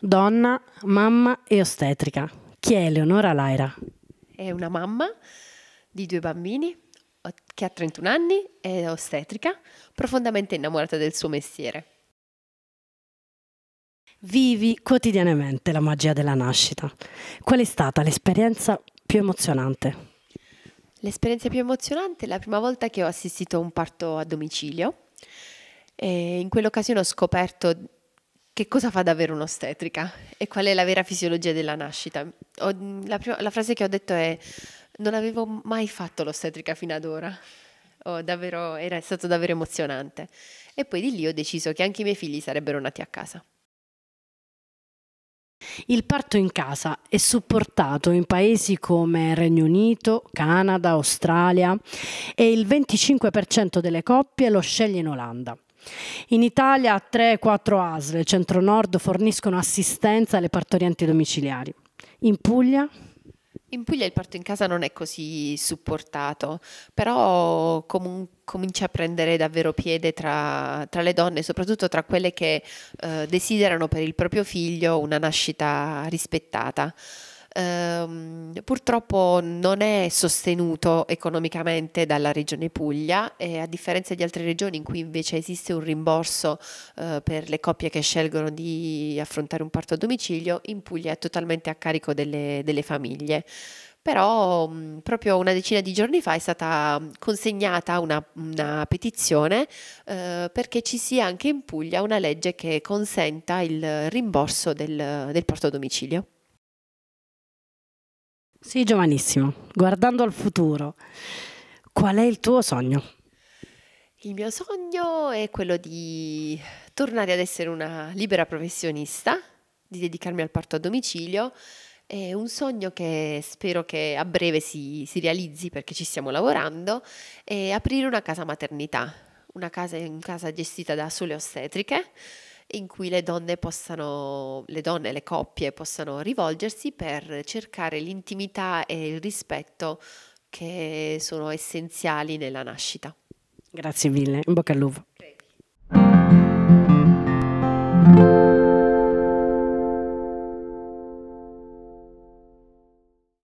donna, mamma e ostetrica. Chi è Eleonora Laira? È una mamma di due bambini che ha 31 anni, è ostetrica, profondamente innamorata del suo mestiere. Vivi quotidianamente la magia della nascita. Qual è stata l'esperienza più emozionante? L'esperienza più emozionante è la prima volta che ho assistito a un parto a domicilio. E in quell'occasione ho scoperto che cosa fa davvero un'ostetrica e qual è la vera fisiologia della nascita. Ho, mm, la, prima, la, frase che ho detto è non avevo mai fatto l'ostetrica fino ad ora. Oh, davvero, era stato davvero emozionante. E poi di lì ho deciso che anche i miei figli sarebbero nati a casa. Il parto in casa è supportato in paesi come Regno Unito, Canada, Australia e il 25% delle coppie lo sceglie in Olanda. In Italia 3-4 ASL centro-nord forniscono assistenza alle partorienti domiciliari. In Puglia in Puglia il parto in casa non è così supportato, però com comincia a prendere davvero piede tra, tra, le donne, soprattutto tra quelle che eh, desiderano per il proprio figlio una nascita rispettata ehm, purtroppo non è sostenuto economicamente dalla regione Puglia e a differenza di altre regioni in cui invece esiste un rimborso eh, per le coppie che scelgono di affrontare un parto a domicilio, in Puglia è totalmente a carico delle, delle famiglie però mm, proprio una decina di giorni fa è stata consegnata una, una petizione eh, perché ci sia anche in Puglia una legge che consenta il rimborso del, del porto a domicilio. Sei giovanissimo, guardando al futuro, qual è il tuo sogno? Il mio sogno è quello di tornare ad essere una libera professionista, di dedicarmi al parto a domicilio. È un sogno che spero che a breve si, si realizzi perché ci stiamo lavorando, è aprire una casa maternità, una casa, una casa gestita da sole ostetriche in cui le donne possano, le donne, le coppie possano rivolgersi per cercare l'intimità e il rispetto che sono essenziali nella nascita. Grazie mille, in bocca al lupo. Prego.